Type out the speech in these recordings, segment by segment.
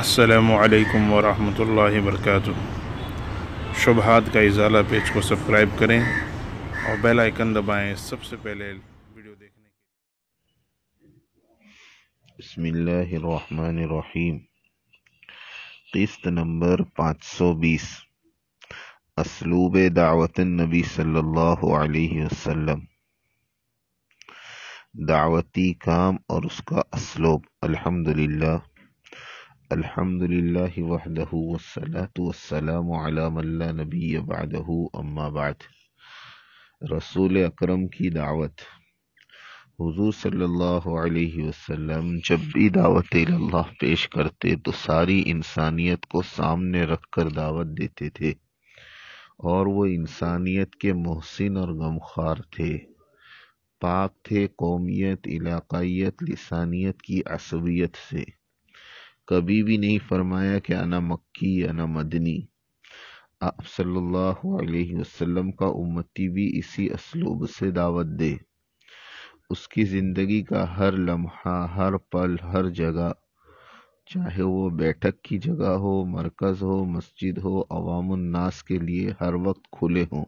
असलकम वरहल वर्क शुभहात का इजाला पेज को सब्सक्राइब करें और बेल आइकन दबाएं सबसे पहले वीडियो देखने के बसमीम किस्त नंबर 520 असलूब दावत नबी सल्लल्लाहु अलैहि वसल्लम दावती काम और उसका असलूब अल्हम्दुलिल्लाह अल्हम्दुलिल्लाहि वहदहु वस्सलातु वस्सलामु अला मल्ला नबी बदहु अम्मा बाद रसूल अकरम की दावत हुजूर सल्लल्लाहु अलैहि वसल्लम जब भी दावत अल्लाह पेश करते तो सारी इंसानियत को सामने रखकर दावत देते थे और वो इंसानियत के मोहसिन और गमखार थे पाक थे कौमियत इलाकाइत लसानियत की असबियत से कभी भी नहीं फरमाया कि आना मक्की आना मदनी आप सल्लल्लाहु अलैहि वसल्लम का उम्मती भी इसी असलूब से दावत दे उसकी ज़िंदगी का हर लम्हा हर पल हर जगह चाहे वो बैठक की जगह हो मरकज़ हो मस्जिद हो अवामनास के लिए हर वक्त खुले हों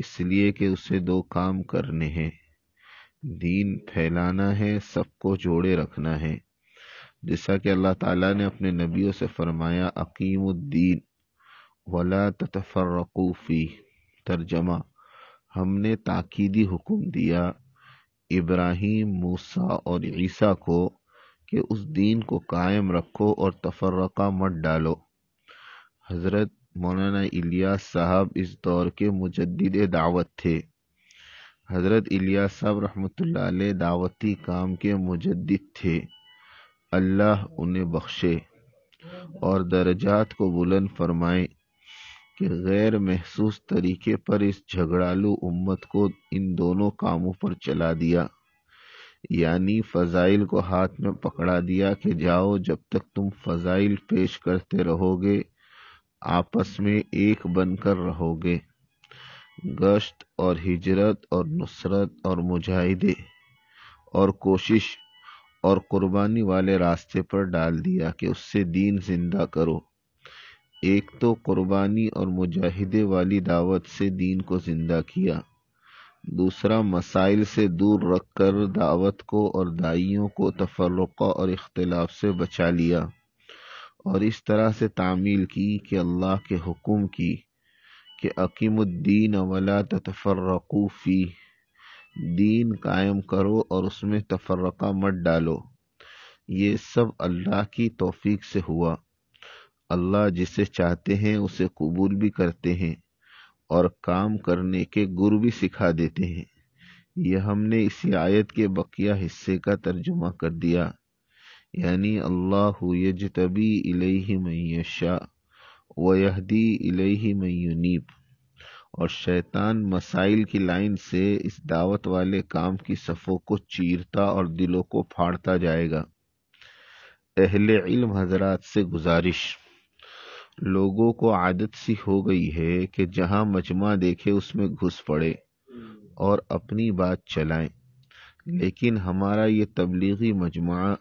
इसलिए कि उसे दो काम करने हैं दीन फैलाना है सबको जोड़े रखना है जैसा कि अल्लाह ताला ने अपने नबियों से फरमाया उद्दीन वला तफरकूफ़ी तर्जमा हमने ताकीदी हुक्म दिया इब्राहिम मूसा और ईसा को कि उस दीन को कायम रखो और तफरका मत डालो हज़रत मौलाना इलियास साहब इस दौर के मुजद दावत थे हज़रत इलियास साहब रहमत दावती काम के मुजद थे अल्लाह उन्हें बख्शे और दर्जात को बुलंद फरमाए कि गैर महसूस तरीके पर इस झगड़ालू उम्मत को इन दोनों कामों पर चला दिया यानी फजाइल को हाथ में पकड़ा दिया कि जाओ जब तक तुम फजाइल पेश करते रहोगे आपस में एक बनकर रहोगे गश्त और हिजरत और नुसरत और मुजाहिदे और कोशिश और कुर्बानी वाले रास्ते पर डाल दिया कि उससे दीन ज़िंदा करो एक तो कुर्बानी और मुजाहिदे वाली दावत से दीन को ज़िंदा किया दूसरा मसाइल से दूर रखकर दावत को और दाइयों को तफरक़ा और इख्तलाफ से बचा लिया और इस तरह से तामील की कि अल्लाह के हुक्म की कि अकीमुद्दीन वला तफरक़ूफ़ी दीन कायम करो और उसमें तफरका मत डालो ये सब अल्लाह की तौफीक से हुआ अल्लाह जिसे चाहते हैं उसे कबूल भी करते हैं और काम करने के गुर भी सिखा देते हैं यह हमने इसी आयत के बकिया हिस्से का तर्जुमा कर दिया यानी अल्लाह यजतबी इलही मैशा वहदी इलही मयूनीब और शैतान मसाइल की लाइन से इस दावत वाले काम की सफ़ों को चीरता और दिलों को फाड़ता जाएगा अहले इल्म हजरात से गुजारिश लोगों को आदत सी हो गई है कि जहां मजमा देखे उसमें घुस पड़े और अपनी बात चलाएं लेकिन हमारा ये तबलीगी मजमा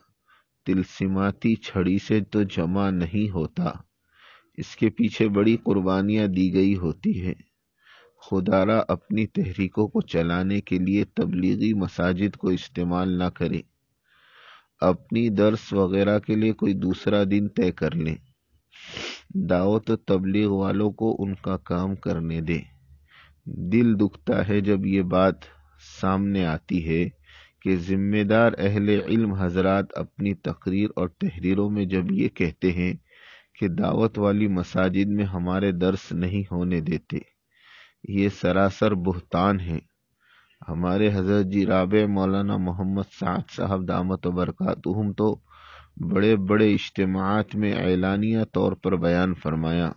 तिलसिमाती छड़ी से तो जमा नहीं होता इसके पीछे बड़ी कुर्बानियां दी गई होती हैं खुदारा अपनी तहरीकों को चलाने के लिए तबलीगी मसाजिद को इस्तेमाल ना करें अपनी दर्स वगैरह के लिए कोई दूसरा दिन तय कर लें दावत तबलीग वालों को उनका काम करने दें दिल दुखता है जब ये बात सामने आती है कि ज़िम्मेदार अहल इल्म हजरात अपनी तकरीर और तहरीरों में जब ये कहते हैं कि दावत वाली मसाजिद में हमारे दर्स नहीं होने देते ये सरासर बुहतान है हमारे हजरत जी राब मौलाना मोहम्मद साद साहब दामत बरक़ात तो बड़े बड़े इज्तम में एलानिया तौर पर बयान फरमाया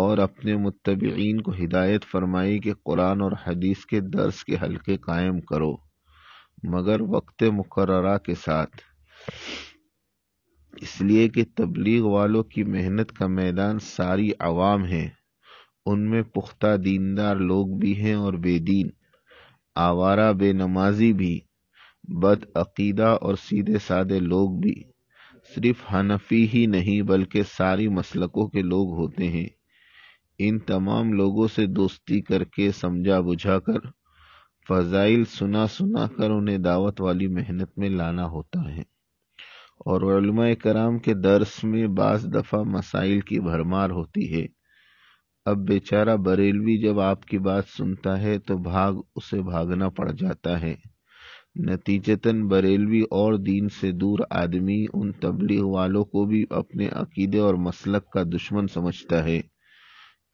और अपने मुतबीन को हिदायत फरमाई कि कुरान और हदीस के दर्स के हल्के कायम करो मगर वक्त मुकर्रा के साथ इसलिए कि तबलीग वालों की मेहनत का मैदान सारी आवाम है उनमें पुख्ता दीनदार लोग भी हैं और बेदीन आवारा बेनमाजी भी बद अकीदा और सीधे साधे लोग भी सिर्फ हनफी ही नहीं बल्कि सारी मसलकों के लोग होते हैं इन तमाम लोगों से दोस्ती करके समझा बुझा कर फजाइल सुना सुना कर उन्हें दावत वाली मेहनत में लाना होता है और कराम के दर्स में बाज़ दफ़ा मसाइल की भरमार होती है अब बेचारा बरेलवी जब आपकी बात सुनता है तो भाग उसे भागना पड़ जाता है नतीजतन बरेलवी और दीन से दूर आदमी उन तबलीग वालों को भी अपने अकीदे और मसलक का दुश्मन समझता है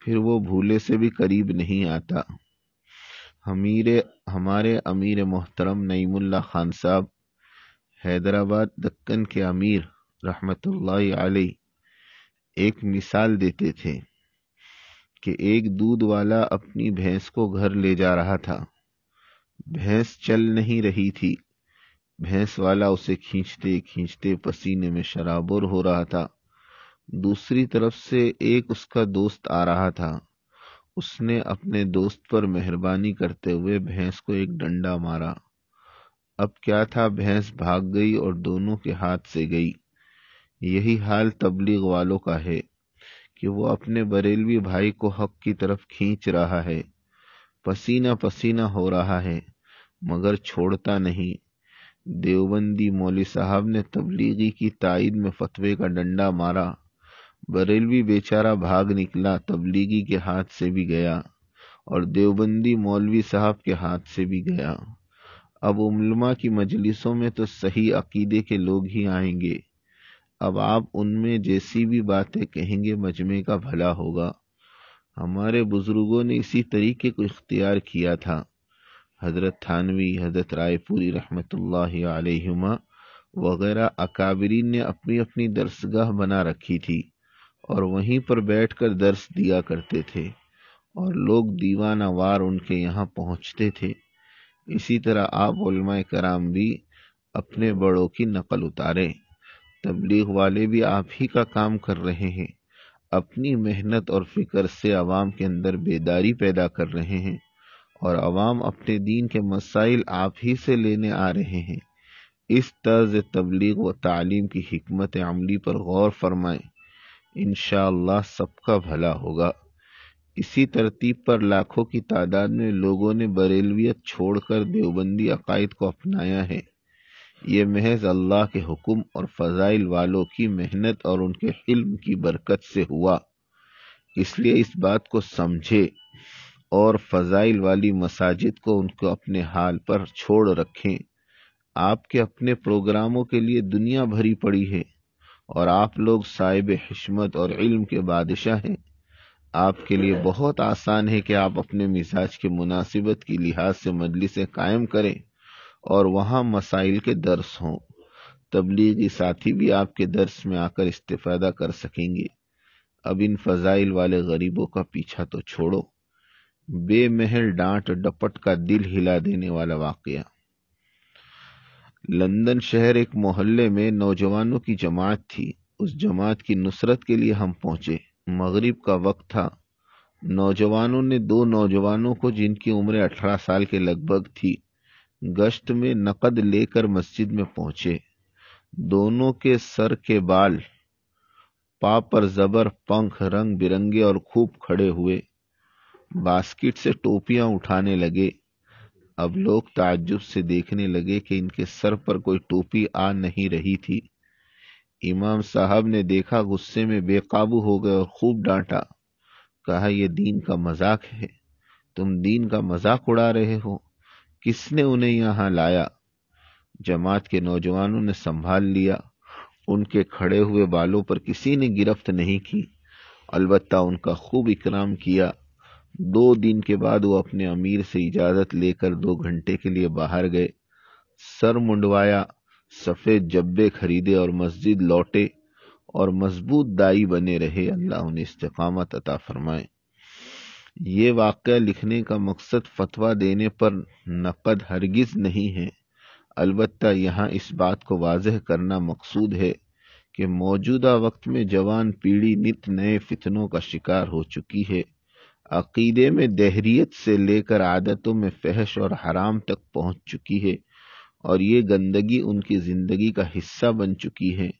फिर वो भूले से भी करीब नहीं आता हमीरे हमारे अमीर मोहतरम नईमुल्ला खान साहब हैदराबाद दक्कन के अमीर रहमतुल्लाह अलैह एक मिसाल देते थे कि एक दूध वाला अपनी भैंस को घर ले जा रहा था भैंस चल नहीं रही थी भैंस वाला उसे खींचते खींचते पसीने में शराबोर हो रहा था दूसरी तरफ से एक उसका दोस्त आ रहा था उसने अपने दोस्त पर मेहरबानी करते हुए भैंस को एक डंडा मारा अब क्या था भैंस भाग गई और दोनों के हाथ से गई यही हाल तबलीग वालों का है कि वो अपने बरेलवी भाई को हक की तरफ खींच रहा है पसीना पसीना हो रहा है मगर छोड़ता नहीं देवबंदी मौली साहब ने तबलीगी की ताइद में फतवे का डंडा मारा बरेलवी बेचारा भाग निकला तबलीगी के हाथ से भी गया और देवबंदी मौलवी साहब के हाथ से भी गया अब उमलमा की मजलिसों में तो सही अकीदे के लोग ही आएंगे अब आप उनमें जैसी भी बातें कहेंगे मजमे का भला होगा हमारे बुज़ुर्गों ने इसी तरीके को इख्तियार किया था हज़रत थानवी हज़रत रायपुरी रहमत आलहिमा वगैरह अकाबरीन ने अपनी अपनी दरसगाह बना रखी थी और वहीं पर बैठकर दर्स दिया करते थे और लोग वार उनके यहाँ पहुँचते थे इसी तरह आप कराम भी अपने बड़ों की नकल उतारें तबलीग वाले भी आप ही का काम कर रहे हैं अपनी मेहनत और फिक्र से आवाम के अंदर बेदारी पैदा कर रहे हैं और आवाम अपने दीन के मसाइल आप ही से लेने आ रहे हैं इस तर्ज तबलीग व तालीम की हिकमत अमली पर गौर फरमाएं इन सबका भला होगा इसी तरतीब पर लाखों की तादाद में लोगों ने बरेलवियत छोड़कर देवबंदी अकायद को अपनाया है ये महज अल्लाह के हुक्म और फजाइल वालों की मेहनत और उनके हिल्म की बरकत से हुआ इसलिए इस बात को समझे और फजाइल वाली मसाजिद को उनको अपने हाल पर छोड़ रखें आपके अपने प्रोग्रामों के लिए दुनिया भरी पड़ी है और आप लोग साहिब हमत और इल्म के बादशाह हैं आपके लिए बहुत आसान है कि आप अपने मिजाज के मुनासिबत की लिहाज से मजलिसें कायम करें और वहाँ मसाइल के दर्स हों तबलीगी साथी भी आपके दर्स में आकर इस्तेफादा कर सकेंगे अब इन फजाइल वाले गरीबों का पीछा तो छोड़ो बेमहल डांट डपट का दिल हिला देने वाला वाकया लंदन शहर एक मोहल्ले में नौजवानों की जमात थी उस जमात की नुसरत के लिए हम पहुंचे मगरिब का वक्त था नौजवानों ने दो नौजवानों को जिनकी उम्र अठारह साल के लगभग थी गश्त में नकद लेकर मस्जिद में पहुंचे दोनों के सर के बाल पापर जबर पंख रंग बिरंगे और खूब खड़े हुए बास्केट से टोपियां उठाने लगे अब लोग ताज्जुब से देखने लगे कि इनके सर पर कोई टोपी आ नहीं रही थी इमाम साहब ने देखा गुस्से में बेकाबू हो गए और खूब डांटा कहा यह दीन का मजाक है तुम दीन का मजाक उड़ा रहे हो किसने उन्हें यहां लाया जमात के नौजवानों ने संभाल लिया उनके खड़े हुए बालों पर किसी ने गिरफ्त नहीं की अलबत्ता उनका खूब इकराम किया दो दिन के बाद वो अपने अमीर से इजाज़त लेकर दो घंटे के लिए बाहर गए सर मुंडवाया सफ़ेद जब्बे खरीदे और मस्जिद लौटे और मजबूत दाई बने रहे अल्लाह उन्हें इस्तकामत अता फरमाए ये वाक़ लिखने का मकसद फतवा देने पर नक़द हरगिज़ नहीं है अलबत् यहाँ इस बात को वाजह करना मकसूद है कि मौजूदा वक्त में जवान पीढ़ी नित नए फितनों का शिकार हो चुकी है अकीदे में दहरीत से लेकर आदतों में फहश और हराम तक पहुंच चुकी है और ये गंदगी उनकी ज़िंदगी का हिस्सा बन चुकी है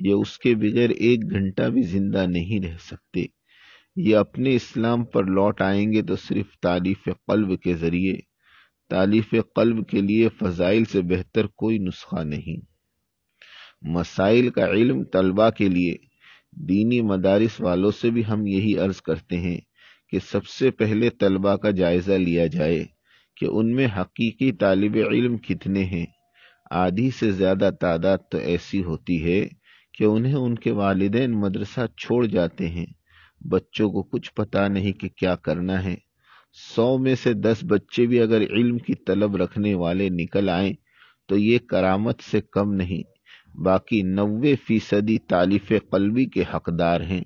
ये उसके बगैर एक घंटा भी जिंदा नहीं रह सकते ये अपने इस्लाम पर लौट आएंगे तो सिर्फ तालीफ कल्ब के ज़रिए तालीफ कल्ब के लिए फ़जाइल से बेहतर कोई नुस्खा नहीं मसाइल का इल्म तलबा के लिए दीनी मदारस वालों से भी हम यही अर्ज़ करते हैं कि सबसे पहले तलबा का जायज़ा लिया जाए कि उनमें हकीकी तालब इल्म कितने हैं आधी से ज़्यादा तादाद तो ऐसी होती है कि उन्हें उनके वालदेन मदरसा छोड़ जाते हैं बच्चों को कुछ पता नहीं कि क्या करना है सौ में से दस बच्चे भी अगर इल्म की तलब रखने वाले निकल आए तो ये करामत से कम नहीं बाकी नबे फीसदी तालीफ कलवी के हकदार हैं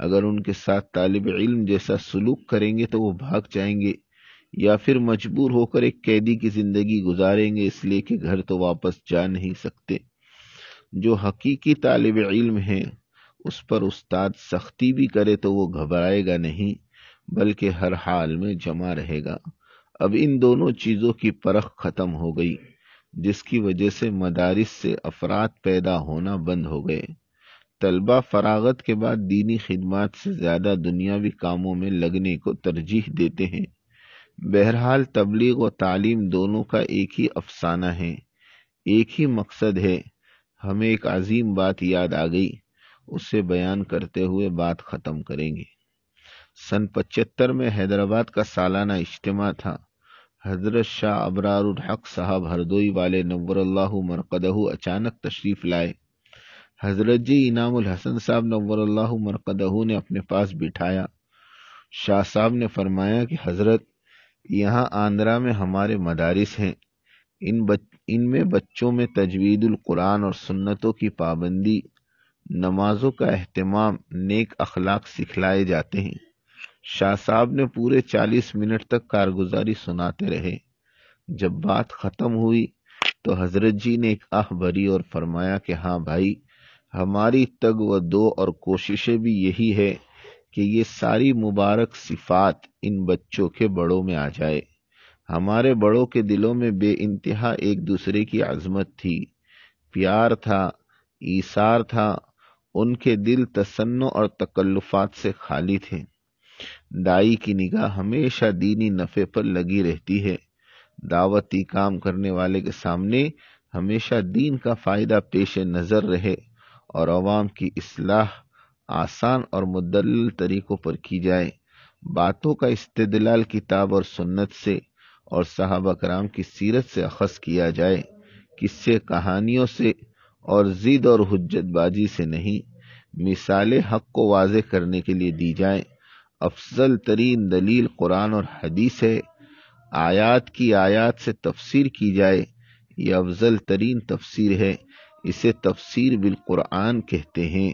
अगर उनके साथ तालब इल्म जैसा सलूक करेंगे तो वो भाग जाएंगे या फिर मजबूर होकर एक कैदी की ज़िंदगी गुजारेंगे इसलिए कि घर तो वापस जा नहीं सकते जो हकीकी तालब इल्म हैं उस पर उस्ताद सख्ती भी करे तो वो घबराएगा नहीं बल्कि हर हाल में जमा रहेगा अब इन दोनों चीज़ों की परख ख़त्म हो गई जिसकी वजह से मदारिस से अफराद पैदा होना बंद हो गए तलबा फरागत के बाद दीनी खिदमत से ज़्यादा दुनियावी कामों में लगने को तरजीह देते हैं बहरहाल तबलीग और तालीम दोनों का एक ही अफसाना है एक ही मकसद है हमें एक अजीम बात याद आ गई उसे बयान करते हुए बात ख़त्म करेंगे सन पचहत्तर में हैदराबाद का सालाना इज्तम था हजरत शाह अबरार हक साहब हरदोई वाले नवरल्लाह मरकदह अचानक तशरीफ़ लाए हजरत जी इनामुल हसन साहब नवरल्लाह मरकदह ने अपने पास बिठाया शाह साहब ने फरमाया कि हजरत यहाँ आंध्रा में हमारे मदारिस हैं इन बच इनमें बच्चों में तजवीदुल कुरान और सुन्नतों की पाबंदी नमाजों का अहतमाम नेक अखलाक सिखलाए जाते हैं शाह साहब ने पूरे चालीस मिनट तक कारगुजारी सुनाते रहे जब बात ख़त्म हुई तो हजरत जी ने एक आह भरी और फरमाया कि हाँ भाई हमारी तग व दो और कोशिशें भी यही है कि ये सारी मुबारक सिफात इन बच्चों के बड़ों में आ जाए हमारे बड़ों के दिलों में बे इंतहा एक दूसरे की आज़मत थी प्यार था ईसार था उनके दिल तसन्नो और तकल्लुफात से खाली थे दाई की निगाह हमेशा दीनी नफ़े पर लगी रहती है दावती काम करने वाले के सामने हमेशा दीन का फ़ायदा पेश नज़र रहे और आवाम की असलाह आसान और मुदल तरीक़ों पर की जाए बातों का इस्तलाल किताब और सुन्नत से और सहाबा कराम की सीरत से अखस किया जाए किस्से कहानियों से और जिद और हजतबाजी से नहीं मिसालें हक को वाज करने के लिए दी जाए अफजल तरीन दलील कुरान और हदीस है आयात की आयात से तफसीर की जाए यह अफजल तरीन तफसर है इसे तफसीर बिल कहते हैं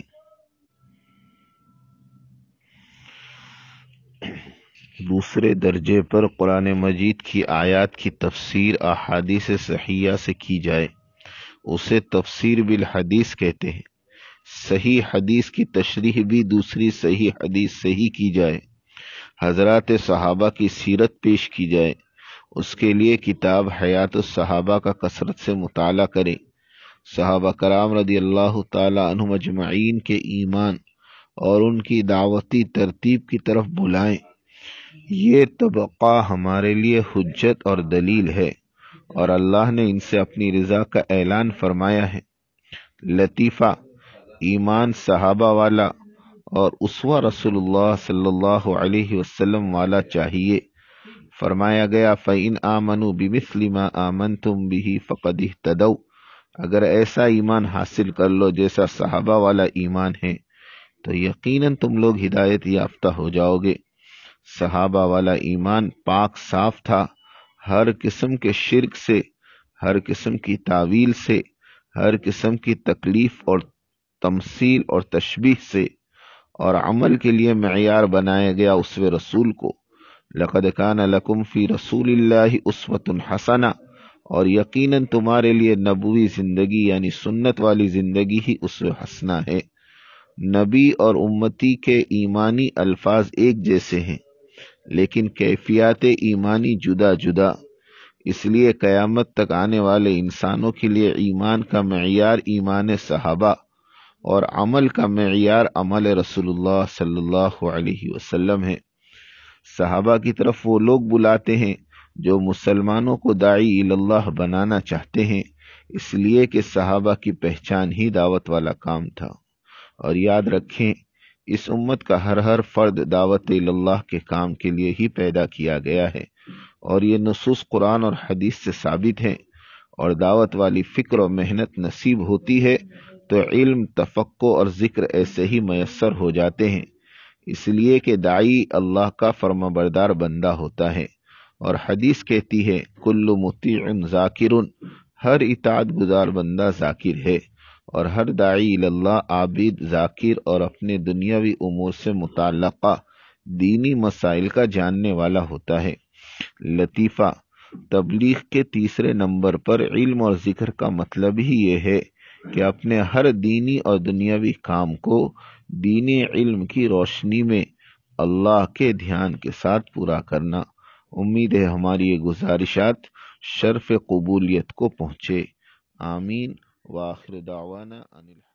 दूसरे दर्जे पर कुरान मजीद की आयात की तफसीर अहादी से सहिया से की जाए उसे तफसीर बिल हदीस कहते हैं सही हदीस की तशरीह भी दूसरी सही हदीस से ही की जाए हजरत सहाबा की सीरत पेश की जाए उसके लिए किताब हयात सहाबा का कसरत से मुताल करें सहाबा कराम रदी अल्लाह तजमैन के ईमान और उनकी दावती तरतीब की तरफ बुलाएं ये तबका हमारे लिए हजत और दलील है और अल्लाह ने इनसे अपनी रज़ा का ऐलान फरमाया है लतीफ़ा ईमान सहाबा वाला और उसवा रसोल्ला सल्लल्लाहु वाला चाहिए फरमाया गया फ़ैन आमनु बिमिसलिमा आमन तुम बिही फ़कद तदव अगर ऐसा ईमान हासिल कर लो जैसा सहाबा वाला ईमान है तो यकीनन तुम लोग हिदायत याफ्ता हो जाओगे सहाबा वाला ईमान पाक साफ था हर किस्म के शिरक से हर किस्म की तावील से हर किस्म की तकलीफ और तमसील और तशबीह से और अमल के लिए मैार बनाया गया उस रसूल को लकद कान लकुम फ़ी रसूल उसवतन हसना और यकीनन तुम्हारे लिए नबूवी ज़िंदगी यानी सुन्नत वाली ज़िंदगी ही उसव हसना है नबी और उम्मती के ईमानी अल्फाज एक जैसे हैं लेकिन कैफियात ईमानी जुदा जुदा इसलिए क़यामत तक आने वाले इंसानों के लिए ईमान का मैार ईमान सहाबा और अमल का मैार अमल रसूलुल्लाह सल्लल्लाहु अलैहि वसल्लम है सहाबा की तरफ वो लोग बुलाते हैं जो मुसलमानों को दाई अल्लाह बनाना चाहते हैं इसलिए कि सहाबा की पहचान ही दावत वाला काम था और याद रखें इस उम्मत का हर हर फर्द दावत लल्लाह के काम के लिए ही पैदा किया गया है और ये नसूस कुरान और हदीस से साबित हैं और दावत वाली फ़िक्र और मेहनत नसीब होती है तो इल्म तफक्को और ज़िक्र ऐसे ही मैसर हो जाते हैं इसलिए कि दाई अल्लाह का फर्माबरदार बंदा होता है और हदीस कहती है कुल्लु मुती ज़ाकिर हर इताद गुजार बंदा जाकिर है और हर दाई अल्लाह आबिद जाकिर और अपने दुनियावी उमूर से मुतल दीनी मसाइल का जानने वाला होता है लतीफ़ा तबलीग के तीसरे नंबर पर इल्म और ज़िक्र का मतलब ही यह है कि अपने हर दीनी और दुनियावी काम को दीनी इल्म की रोशनी में अल्लाह के ध्यान के साथ पूरा करना उम्मीद है हमारी ये गुजारिशात शर्फ कबूलियत को पहुँचे आमीन وآخر دعوانا أن الحمد